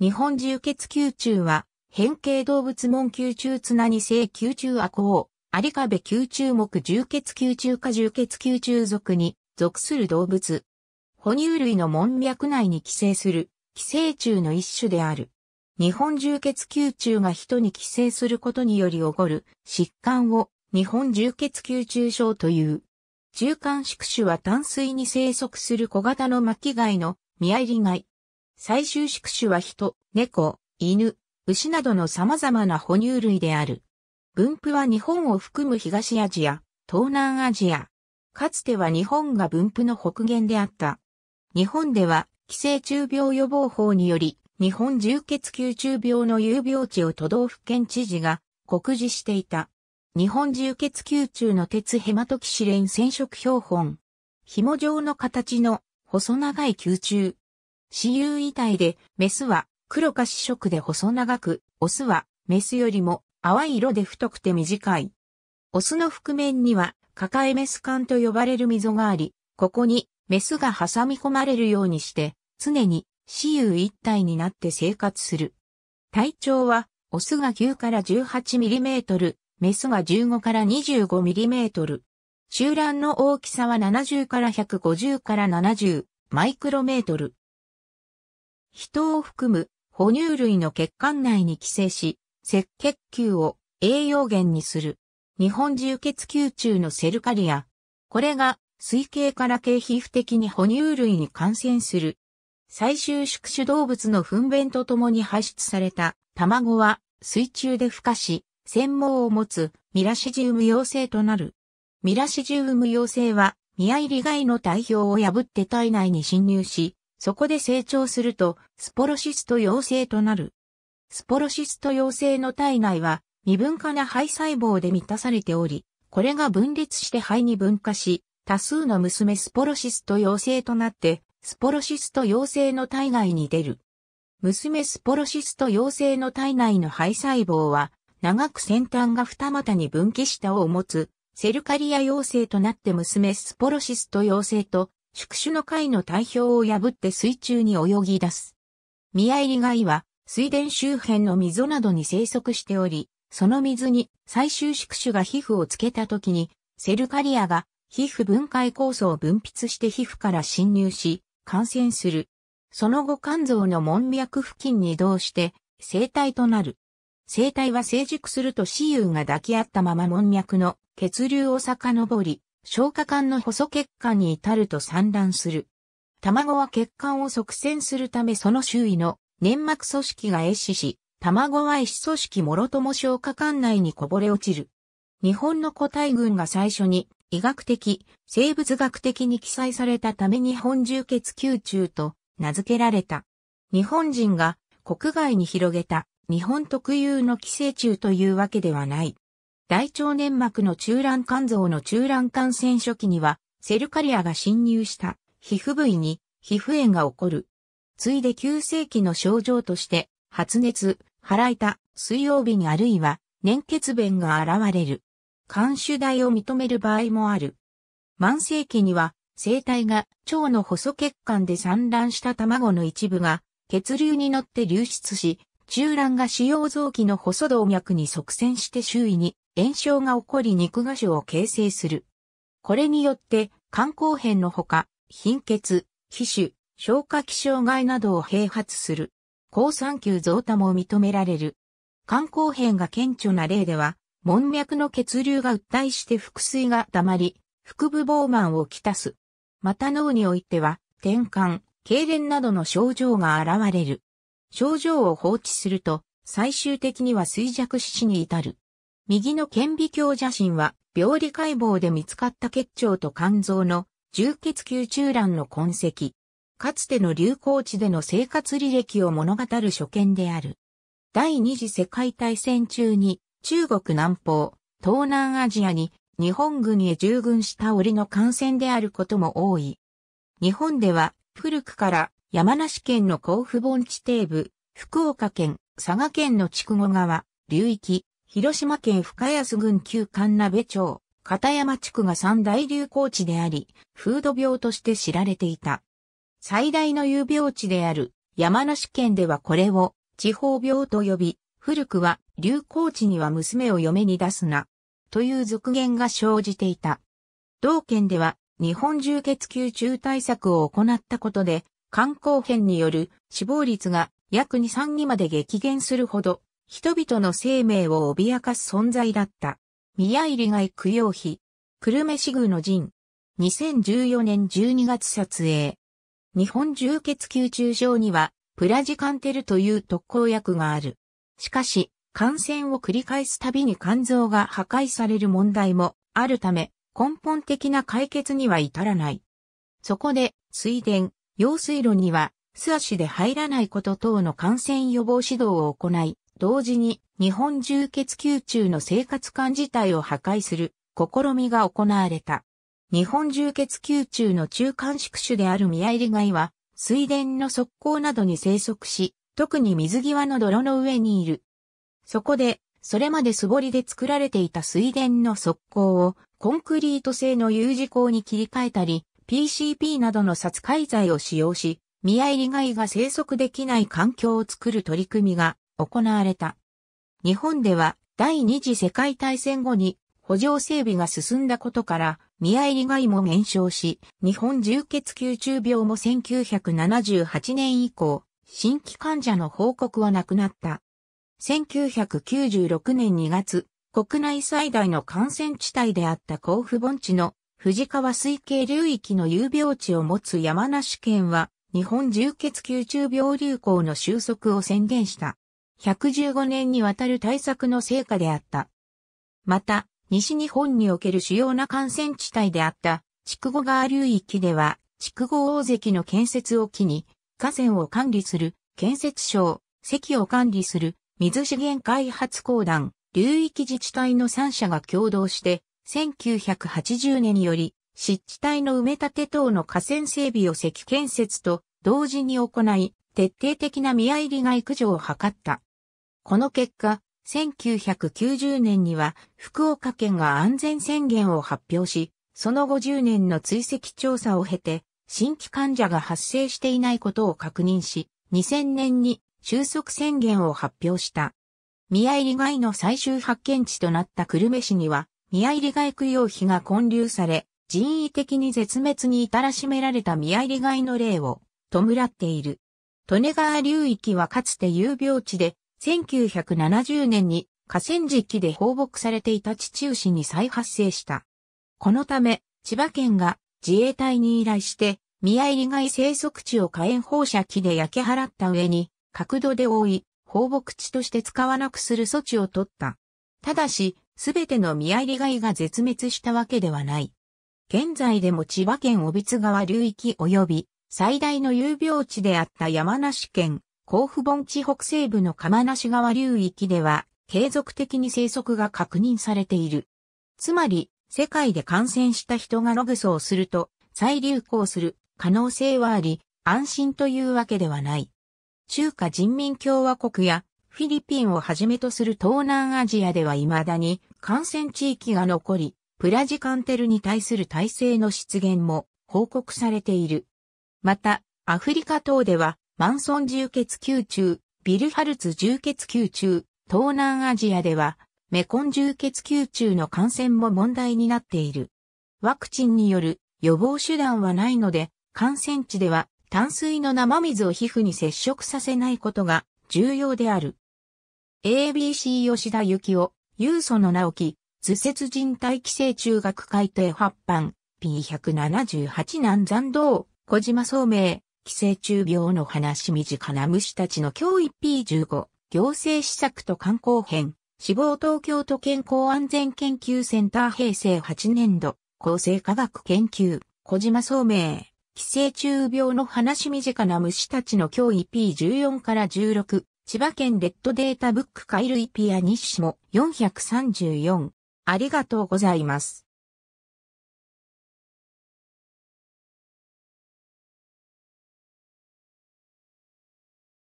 日本重血球中は、変形動物門球中綱に性球中亜リ有壁球中目重血球中か重血球中属に属する動物。哺乳類の門脈内に寄生する、寄生虫の一種である。日本重血球虫が人に寄生することにより起こる疾患を日本重血球虫症という。中間宿主は淡水に生息する小型の巻貝のミアイリ貝、最終宿主は人、猫、犬、牛などの様々な哺乳類である。分布は日本を含む東アジア、東南アジア。かつては日本が分布の北限であった。日本では、寄生虫病予防法により、日本重血球虫病の有病地を都道府県知事が告示していた。日本重血球虫の鉄ヘマトキシレン染色標本。紐状の形の細長い球虫。雌雄遺体で、メスは黒か死色で細長く、オスはメスよりも淡い色で太くて短い。オスの覆面には抱えメス管と呼ばれる溝があり、ここにメスが挟み込まれるようにして、常に雌雄一体になって生活する。体長は、オスが9から1 8ミリメートル、メスが15から2 5トル。集卵の大きさは70から150から70マイクロメートル。人を含む哺乳類の血管内に寄生し、赤血球を栄養源にする。日本充血球中のセルカリア。これが水系から経皮膚的に哺乳類に感染する。最終宿主動物の糞便と共に排出された卵は水中で孵化し、繊毛を持つミラシジウム陽性となる。ミラシジウム陽性は、ミアイリガイの体表を破って体内に侵入し、そこで成長すると、スポロシスト陽性となる。スポロシスト陽性の体内は、未分化な肺細胞で満たされており、これが分裂して肺に分化し、多数の娘スポロシスト陽性となって、スポロシスト陽性の体外に出る。娘スポロシスト陽性の体内の肺細胞は、長く先端が二股に分岐したを持つ、セルカリア陽性となって娘スポロシスト陽性と宿主の貝の体表を破って水中に泳ぎ出す。合い貝は水田周辺の溝などに生息しており、その水に最終宿主が皮膚をつけた時に、セルカリアが皮膚分解酵素を分泌して皮膚から侵入し、感染する。その後肝臓の門脈付近に移動して、生体となる。生体は成熟すると雌雄が抱き合ったまま門脈の血流を遡り、消化管の細血管に至ると産卵する。卵は血管を側線するためその周囲の粘膜組織が壊死し、卵は壊死組織もろとも消化管内にこぼれ落ちる。日本の個体群が最初に医学的、生物学的に記載されたため日本重血球中と名付けられた。日本人が国外に広げた日本特有の寄生虫というわけではない。大腸粘膜の中卵肝臓の中卵感染初期には、セルカリアが侵入した皮膚部位に皮膚炎が起こる。ついで急性期の症状として、発熱、腹痛、水曜日にあるいは粘血便が現れる。肝腫代を認める場合もある。慢性期には、生体が腸の細血管で産卵した卵の一部が血流に乗って流出し、中卵が主要臓器の細動脈に側線して周囲に炎症が起こり肉芽腫を形成する。これによって、肝硬変のほか、貧血、皮腫、消化器障害などを併発する。高酸球増多も認められる。肝硬変が顕著な例では、門脈の血流が訴えして腹水が溜まり、腹部膨満をきたす。また脳においては、転換、痙攣などの症状が現れる。症状を放置すると、最終的には衰弱死に至る。右の顕微鏡写真は、病理解剖で見つかった結腸と肝臓の重血球中卵の痕跡。かつての流行地での生活履歴を物語る所見である。第二次世界大戦中に中国南方、東南アジアに日本軍へ従軍した折の感染であることも多い。日本では古くから山梨県の甲府盆地底部、福岡県、佐賀県の筑後川、流域、広島県深安郡旧神鍋町、片山地区が三大流行地であり、風土病として知られていた。最大の有病地である山梨県ではこれを地方病と呼び、古くは流行地には娘を嫁に出すな、という俗言が生じていた。同県では日本中血球中対策を行ったことで、肝硬変による死亡率が約2、3にまで激減するほど人々の生命を脅かす存在だった。宮入外供養碑、久留米市宮の陣。2014年12月撮影。日本重血球中症には、プラジカンテルという特効薬がある。しかし、感染を繰り返すたびに肝臓が破壊される問題もあるため、根本的な解決には至らない。そこで、水田、用水路には、素足で入らないこと等の感染予防指導を行い、同時に日本中血宮中の生活感自体を破壊する試みが行われた。日本中血宮中の中間宿主である宮入貝は水田の側溝などに生息し、特に水際の泥の上にいる。そこで、それまで素りで作られていた水田の側溝をコンクリート製の U 字工に切り替えたり、PCP などの殺介剤を使用し、宮入貝が生息できない環境を作る取り組みが行われた。日本では第二次世界大戦後に補助整備が進んだことから、見合い以外も減少し、日本重血球中病も1978年以降、新規患者の報告はなくなった。1996年2月、国内最大の感染地帯であった甲府盆地の藤川水系流域の有病地を持つ山梨県は、日本重血球中病流行の収束を宣言した。115年にわたる対策の成果であった。また、西日本における主要な感染地帯であった、筑後川流域では、筑後大関の建設を機に、河川を管理する、建設省、関を管理する、水資源開発公団、流域自治体の3社が共同して、1980年により、湿地帯の埋め立て等の河川整備を石建設と同時に行い、徹底的な見合い利害駆除を図った。この結果、1990年には福岡県が安全宣言を発表し、その後0年の追跡調査を経て、新規患者が発生していないことを確認し、2000年に収束宣言を発表した。宮入外の最終発見地となった久留米市には、宮入外供養碑が混流され、人為的に絶滅に至らしめられた宮入外の霊を弔っている。利根川流域はかつて有病地で1970年に河川敷で放牧されていた地父市に再発生した。このため、千葉県が自衛隊に依頼して、宮入外生息地を火炎放射器で焼け払った上に、角度で覆い、放牧地として使わなくする措置を取った。ただし、すべての宮入外が絶滅したわけではない。現在でも千葉県帯津川流域及び最大の有病地であった山梨県甲府盆地北西部の釜無川流域では、継続的に生息が確認されている。つまり、世界で感染した人がログソをすると、再流行する可能性はあり、安心というわけではない。中華人民共和国やフィリピンをはじめとする東南アジアでは未だに感染地域が残り、プラジカンテルに対する体制の出現も報告されている。また、アフリカ等ではマンソン重血宮中、ビルハルツ重血宮中、東南アジアでは、メコン重血宮中の感染も問題になっている。ワクチンによる予防手段はないので、感染地では淡水の生水を皮膚に接触させないことが重要である。ABC 吉田幸雄、ユ有ソの直樹、図説人体寄生中学改定発版、P178 南山道、小島聡明、寄生虫病の話身近な虫たちの今日 1P15 行政施策と観光編死亡東京都健康安全研究センター平成8年度厚生科学研究小島聡明寄生虫病の話身近な虫たちの今日 P14 から16千葉県レッドデータブックカイルイピア日誌も434ありがとうございます。